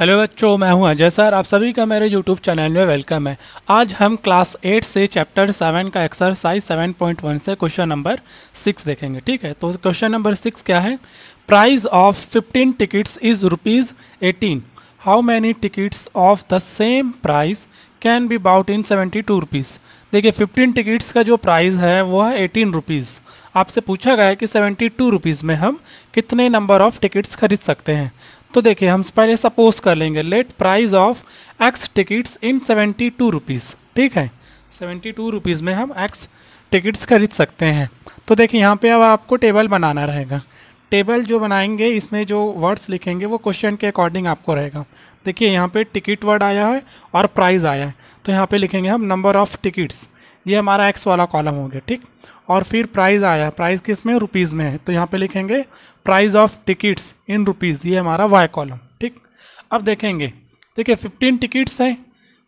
hello बच्चों मैं हूं अजय सर आप सभी का मेरे यूट्यूब चैनल में वेलकम है आज हम क्लास एट से चैप्टर सेवन का एक्सरसाइज सेवन पॉइंट वन से क्वेश्चन नंबर सिक्स देखेंगे ठीक है तो क्वेश्चन नंबर सिक्स क्या है price of fifteen tickets is rupees eighteen how many tickets of the same price can be about in seventy two rupees देखिए fifteen tickets का जो प्राइस है वो है एटीन रुपीज़ आपसे पूछा गया है कि सेवेंटी टू रुपीज़ में हम कितने नंबर ऑफ़ टिकट्स खरीद सकते हैं तो देखिए हम पहले सपोज कर लेंगे let price of X tickets in seventy two rupees ठीक है सेवेंटी टू रुपीज़ में हम एक्स टिकट्स खरीद सकते हैं तो देखिए यहाँ पे अब आपको टेबल बनाना रहेगा टेबल जो बनाएंगे इसमें जो वर्ड्स लिखेंगे वो क्वेश्चन के अकॉर्डिंग आपको रहेगा देखिए यहाँ पे टिकट वर्ड आया है और प्राइस आया है तो यहाँ पे लिखेंगे हम नंबर ऑफ़ टिकट्स ये हमारा एक्स वाला कॉलम हो गया ठीक और फिर प्राइस आया प्राइस किस में रुपीज़ में है तो यहाँ पे लिखेंगे price of tickets in rupees ये हमारा वाई कॉलम ठीक अब देखेंगे देखिए फिफ्टीन टिकट्स हैं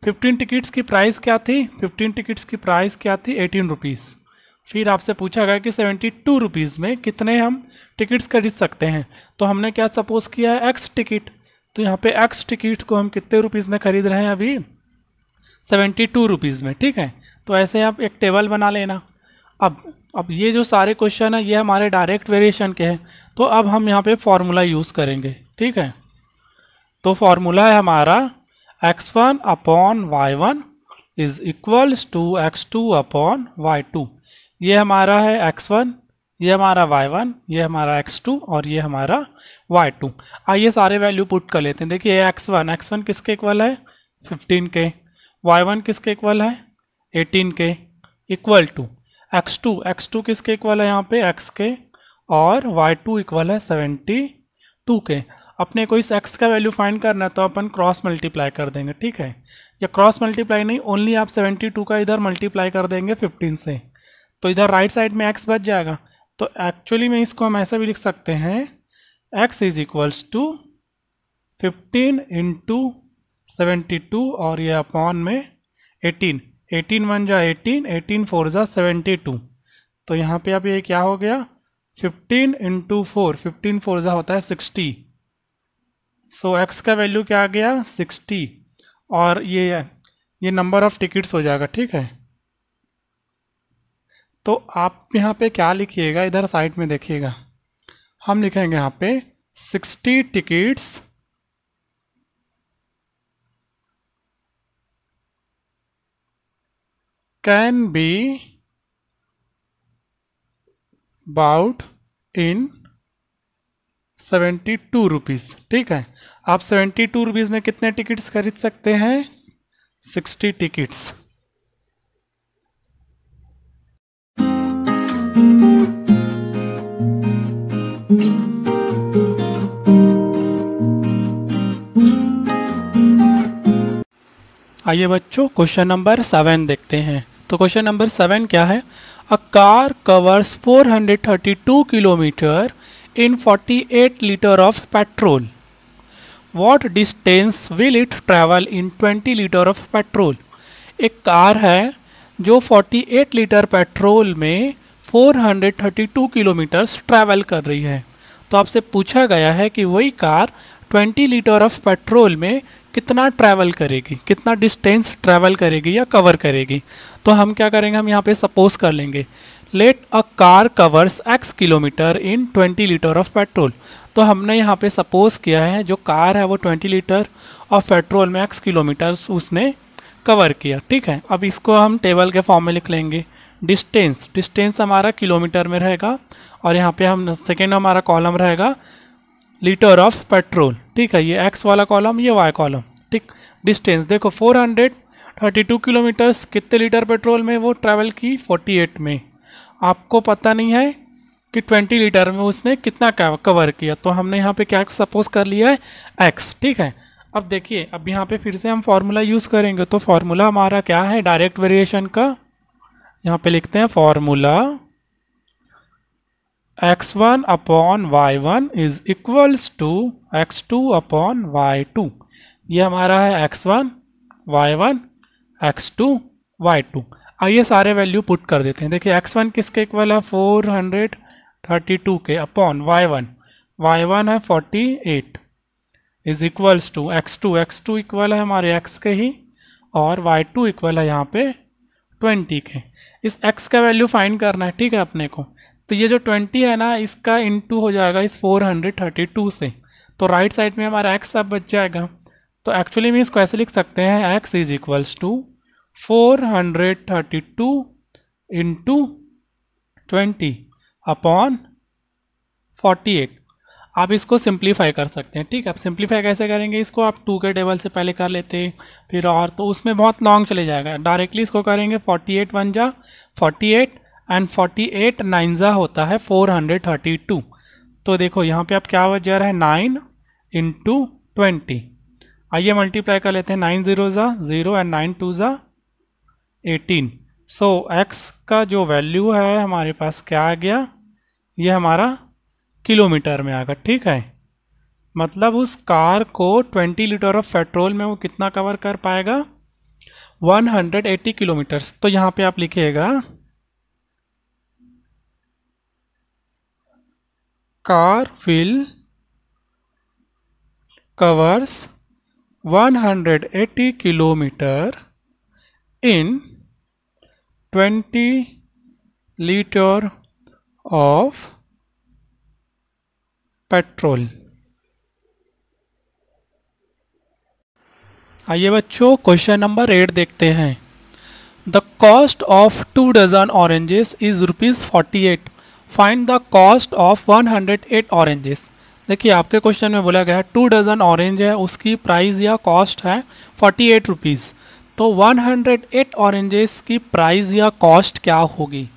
फिफ्टीन टिकट्स की प्राइस क्या थी फिफ्टीन टिकट्स की प्राइस क्या थी एटीन रुपीज़ फिर आपसे पूछा गया कि सेवेंटी टू रुपीज़ में कितने हम टिकट्स खरीद सकते हैं तो हमने क्या सपोज़ किया है एक्स टिकट तो यहाँ पे एक्स टिकट को हम कितने रुपीज़ में खरीद रहे हैं अभी सेवेंटी टू रुपीज़ में ठीक है तो ऐसे आप एक टेबल बना लेना अब अब ये जो सारे क्वेश्चन है ये हमारे डायरेक्ट वेरिएशन के हैं तो अब हम यहाँ पे फार्मूला यूज़ करेंगे ठीक है तो फार्मूला है हमारा x one upon Y one is equals to x two upon Y two ये हमारा है एक्स वन ये हमारा वाई वन ये हमारा एक्स टू और ये हमारा वाई टू आइए सारे वैल्यू पुट कर लेते हैं देखिए एक्स वन एक्स वन किसके इक्वल है फिफ्टीन के वाई वन किसके इक्वल है एटीन के equal to x two x two किसके इक्वल है यहाँ पे एक्स के और वाई टू इक्वल है सेवेंटी टू के अपने को इस एक्स का वैल्यू फाइंड करना है तो अपन क्रॉस मल्टीप्लाई कर देंगे ठीक है या क्रॉस मल्टीप्लाई नहीं ओनली आप सेवेंटी टू का इधर मल्टीप्लाई कर देंगे फिफ्टीन से तो इधर राइट साइड में एक्स बच जाएगा तो एक्चुअली में इसको हम ऐसा भी लिख सकते हैं X is equals to fifteen into seventy two और ये अपॉन में एटीन एटीन वन जा एटीन एटीन फोर जा सेवेंटी टू तो यहाँ पे आप ये क्या हो गया fifteen into four fifteen four जा होता है सिक्सटी सो एक्स का वैल्यू क्या आ गया सिक्सटी और ये ये नंबर ऑफ टिकट्स हो जाएगा ठीक है तो आप यहाँ पे क्या लिखिएगा इधर साइड में देखिएगा हम लिखेंगे यहाँ पे sixty tickets can be bought in seventy two rupees ठीक है आप सेवेंटी टू रुपीज़ में कितने टिकट्स खरीद सकते हैं सिक्सटी टिकट्स आइए बच्चों क्वेश्चन नंबर सेवन देखते हैं तो क्वेश्चन नंबर सेवन क्या है a car covers 432 kilometre in 48 litre of petrol what distance will it travel in 20 litre of petrol एक कार है जो 48 लीटर पेट्रोल में 432 किलोमीटर ट्रैवल कर रही है तो आपसे पूछा गया है कि वही कार 20 लीटर ऑफ पेट्रोल में कितना ट्रैवल करेगी कितना डिस्टेंस ट्रैवल करेगी या कवर करेगी तो हम क्या करेंगे हम यहाँ पे सपोज कर लेंगे let a car covers X kilometre in 20 litre of petrol तो हमने यहाँ पे सपोज किया है जो कार है वो 20 लीटर ऑफ पेट्रोल में एक्स किलोमीटर उसने कवर किया ठीक है अब इसको हम टेबल के फॉर्म में लिख लेंगे डिस्टेंस डिस्टेंस हमारा किलोमीटर में रहेगा और यहाँ पे हम सेकेंड हमारा कॉलम रहेगा लीटर ऑफ पेट्रोल ठीक है ये एक्स वाला कॉलम ये वाई कॉलम ठीक डिस्टेंस देखो 432 किलोमीटर्स कितने लीटर पेट्रोल में वो ट्रैवल की 48 में आपको पता नहीं है कि 20 लीटर में उसने कितना कवर किया तो हमने यहाँ पे क्या सपोज कर लिया है एक्स ठीक है अब देखिए अब यहाँ पे फिर से हम फार्मूला यूज़ करेंगे तो फार्मूला हमारा क्या है डायरेक्ट वेरिएशन का यहाँ पे लिखते हैं formula x1 upon y1 is equals to x two upon Y two ये हमारा है x1 y1 x2 y2 आइए सारे वैल्यू पुट कर देते हैं देखिए x1 किसके इक्वल है 432 के अपॉन y1 y1 है 48 is equals to x two x two equal है हमारे x के ही और y2 इक्वल है यहाँ पे 20 के इस x का वैल्यू फाइंड करना है ठीक है अपने को तो ये जो ट्वेंटी है ना इसका इनटू हो जाएगा इस फोर हंड्रेड थर्टी टू से तो राइट साइड में हमारा एक्स अब बच जाएगा तो एक्चुअली में इसको ऐसे लिख सकते हैं X is equals to four hundred thirty two into twenty upon forty eight आप इसको सिंप्लीफाई कर सकते हैं ठीक है आप सिंप्लीफाई कैसे करेंगे इसको आप टू के टेबल से पहले कर लेते फिर और तो उसमें बहुत लॉन्ग चले जाएगा डायरेक्टली इसको करेंगे फोर्टी एट वन जा फोर्टी एट एंड 48 नाइन्जा होता है 432 तो देखो यहाँ पे आप क्या वजह है नाइन इंटू ट्वेंटी आइए मल्टीप्लाई कर लेते हैं नाइन ज़ीरो ज़ा ज़ीरो एंड नाइन टू ज़ा एटीन सो एक्स का जो वैल्यू है हमारे पास क्या आ गया ये हमारा किलोमीटर में आ गया ठीक है मतलब उस कार को 20 लीटर ऑफ पेट्रोल में वो कितना कवर कर पाएगा 180 किलोमीटर्स तो यहाँ पे आप लिखिएगा car wheel covers 180 kilometer in 20 liter of petrol आइए बच्चों क्वेश्चन नंबर एट देखते हैं the cost of two dozen oranges is rupees forty eight find the cost of 108 oranges देखिए आपके क्वेश्चन में बोला गया है टू डजन ऑरेंज है उसकी प्राइस या कॉस्ट है फोर्टी एट रुपीज़ तो 108 ऑरेंजेस की प्राइस या कॉस्ट क्या होगी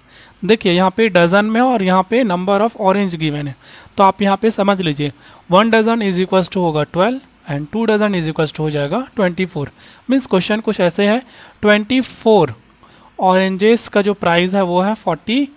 देखिए यहाँ पे डजन में और यहाँ पे नंबर ऑफ ऑरेंज गिवन है तो आप यहाँ पे समझ लीजिए one dozen is equal to होगा twelve and two dozen is equal to हो जाएगा ट्वेंटी फोर मीन्स क्वेश्चन कुछ ऐसे है ट्वेंटी फोर ऑरेंजेस का जो प्राइस है वो है फोर्टी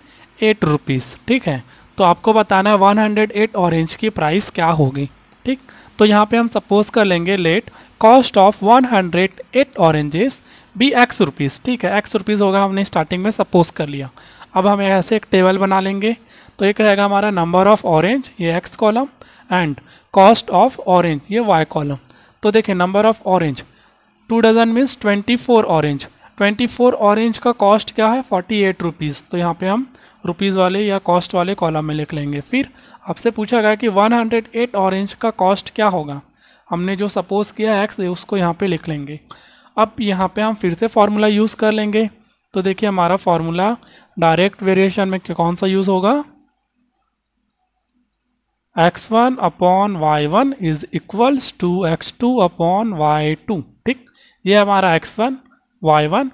एट रुपीज़ ठीक है तो आपको बताना है वन हंड्रेड एट ऑरेंज की प्राइस क्या होगी ठीक तो यहाँ पे हम सपोज कर लेंगे let cost of one hundred eight oranges be X rupees ठीक है एक्स रुपीज़ होगा हमने स्टार्टिंग में सपोज कर लिया अब हम ऐसे एक टेबल बना लेंगे तो एक रहेगा हमारा नंबर ऑफ़ ऑरेंज ये X column and cost of orange ये वाई कॉलम तो देखिए number of orange two dozen means twenty four orange twenty four orange का कॉस्ट क्या है फोर्टी एट रुपीज़ तो यहाँ पे हम रुपीज़ वाले या कॉस्ट वाले कॉलम में लिख लेंगे फिर आपसे पूछा गया कि 108 ऑरेंज का कॉस्ट क्या होगा हमने जो सपोज किया एक्स उसको यहाँ पे लिख लेंगे अब यहाँ पे हम फिर से फार्मूला यूज़ कर लेंगे तो देखिए हमारा फार्मूला डायरेक्ट वेरिएशन में कौन सा यूज़ होगा X one upon Y one is equals to x two upon Y two ठीक ये हमारा x one Y one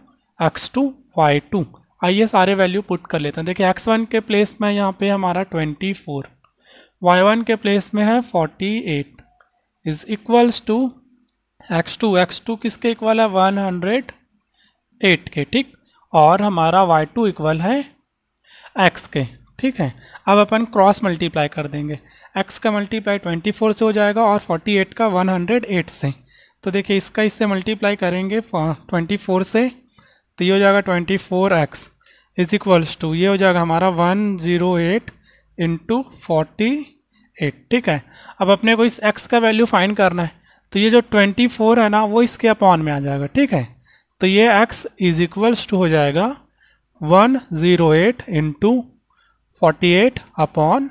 x two Y two आइए सारे वैल्यू पुट कर लेते हैं देखिए एक्स वन के प्लेस में यहाँ पे हमारा ट्वेंटी फोर वाई वन के प्लेस में है forty eight is equals to x two x two किसके इक्वल है वन हंड्रेड एट के ठीक और हमारा वाई टू इक्वल है एक्स के ठीक है अब अपन क्रॉस मल्टीप्लाई कर देंगे एक्स का मल्टीप्लाई ट्वेंटी फोर से हो जाएगा और फोर्टी एट का वन हंड्रेड एट से तो देखिए इसका इससे मल्टीप्लाई करेंगे ट्वेंटी फोर से तो ये हो जाएगा twenty four X is equals to ये हो जाएगा हमारा one zero eight into forty eight ठीक है अब अपने को इस एक्स का वैल्यू फाइंड करना है तो ये जो ट्वेंटी फोर है ना वो इसके अपॉन में आ जाएगा ठीक है तो ये एक्स इज इक्वल्स टू हो जाएगा one zero eight into forty eight upon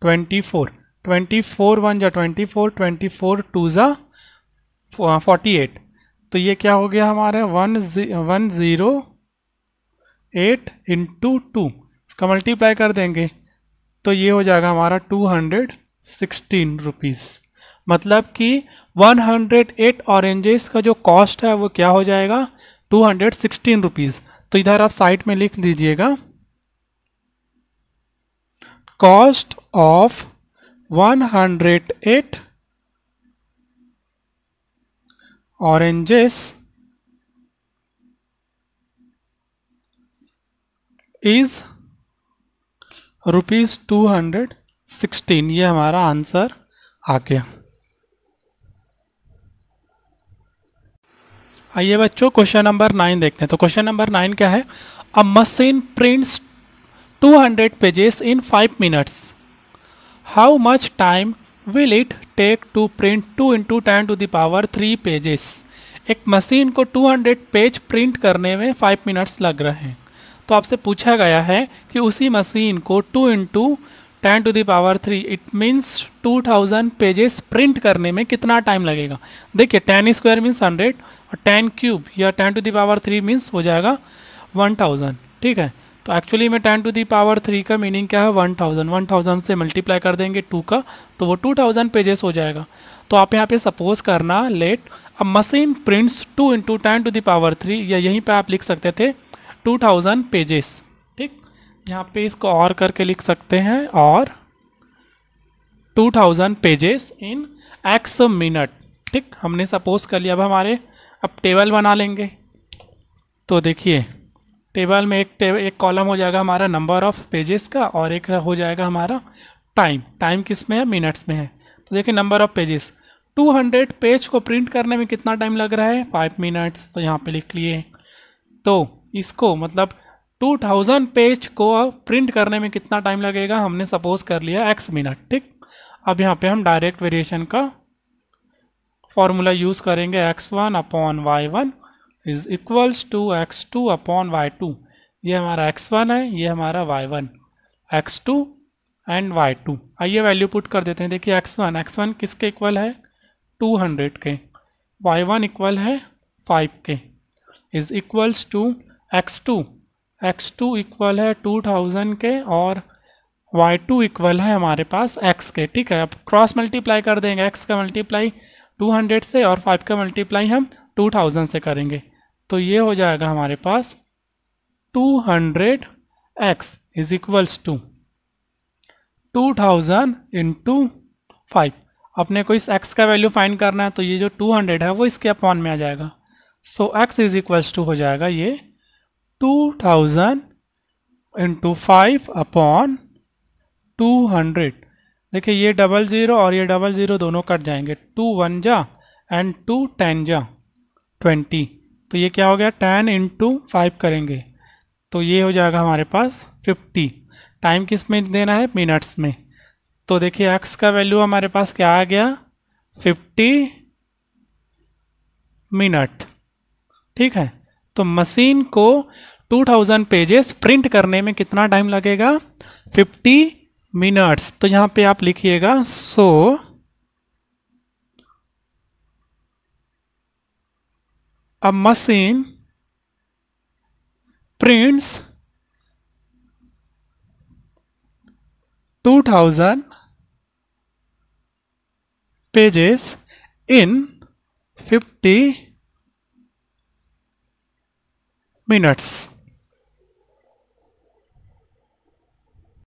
twenty four twenty four one जा twenty four twenty four two ज़ा फोर्टी एट तो ये क्या हो गया हमारे one one zero eight into two इसका मल्टीप्लाई कर देंगे तो ये हो जाएगा हमारा टू हंड्रेड सिक्सटीन रुपीज़ मतलब कि 108 ऑरेंजेस का जो कॉस्ट है वो क्या हो जाएगा टू हंड्रेड सिक्सटीन रुपीज़ तो इधर आप साइट में लिख दीजिएगा cost of 108 oranges is rupees two hundred sixteen ये हमारा आंसर आ गया आइए बच्चों क्वेश्चन नंबर नाइन देखते हैं तो क्वेश्चन नंबर नाइन क्या है a machine prints 200 pages in 5 minutes how much time will it take to print 2 into 10 to to the power 3 pages एक मशीन को 200 पेज प्रिंट करने में 5 मिनट्स लग रहे हैं तो आपसे पूछा गया है कि उसी मशीन को two into ten to the power three it means two thousand pages print करने में कितना टाइम लगेगा देखिए टेन स्क्वायर मीन्स हंड्रेड और टेन क्यूब या ten to the power three means हो जाएगा वन थाउजेंड ठीक है तो एक्चुअली में टेन टू दावर थ्री का मीनिंग क्या है वन थाउजेंड वन थाउजेंड से मल्टीप्लाई कर देंगे टू का तो वो टू थाउजेंड पेजेस हो जाएगा तो आप यहाँ पे सपोज करना लेट अब machine prints two into ten to the power three या यहीं पर आप लिख सकते थे टू थाउजेंड पेजेस ठीक यहाँ पे इसको और करके लिख सकते हैं और two thousand pages in x minute ठीक हमने सपोज कर लिया अब हमारे अब टेबल बना लेंगे तो देखिए टेबल में एक टेबल एक कॉलम हो जाएगा हमारा नंबर ऑफ पेजेस का और एक हो जाएगा हमारा टाइम टाइम किस में है मिनट्स में है तो देखिए नंबर ऑफ पेजेस 200 पेज को प्रिंट करने में कितना टाइम लग रहा है फाइव मिनट्स तो यहाँ पे लिख लिए तो इसको मतलब 2000 पेज को प्रिंट करने में कितना टाइम लगेगा हमने सपोज कर लिया एक्स मिनट ठीक अब यहाँ पे हम डायरेक्ट वेरिएशन का फॉर्मूला यूज़ करेंगे x one upon Y one is equals to x two upon Y two ये हमारा एक्स वन है ये हमारा y one x two and y two आइए वैल्यू पुट कर देते हैं देखिए एक्स वन एक्स वन किसके इक्वल है टू हंड्रेड के वाई वन इक्वल है फाइव के is equals to x two x two equal है टू थाउजेंड के और वाई टू इक्वल है हमारे पास एक्स के ठीक है अब क्रॉस मल्टीप्लाई कर देंगे एक्स का मल्टीप्लाई टू हंड्रेड से और फाइव का मल्टीप्लाई हम टू थाउजेंड से करेंगे तो ये हो जाएगा हमारे पास two hundred x is equals to two thousand into five अपने को इस एक्स का वैल्यू फाइंड करना है तो ये जो टू हंड्रेड है वो इसके अपॉन में आ जाएगा so x is equals to हो जाएगा ये two thousand into five upon two hundred देखिए ये डबल ज़ीरो और ये डबल ज़ीरो दोनों कट जाएंगे टू वन जा एंड टू टेन जा ट्वेंटी तो ये क्या हो गया टेन इंटू फाइव करेंगे तो ये हो जाएगा हमारे पास फिफ्टी टाइम किस में देना है मिनट्स में तो देखिए एक्स का वैल्यू हमारे पास क्या आ गया फिफ्टी मिनट ठीक है तो मशीन को 2000 पेजेस प्रिंट करने में कितना टाइम लगेगा 50 मिनट्स तो यहां पे आप लिखिएगा so a machine prints 2000 pages in minutes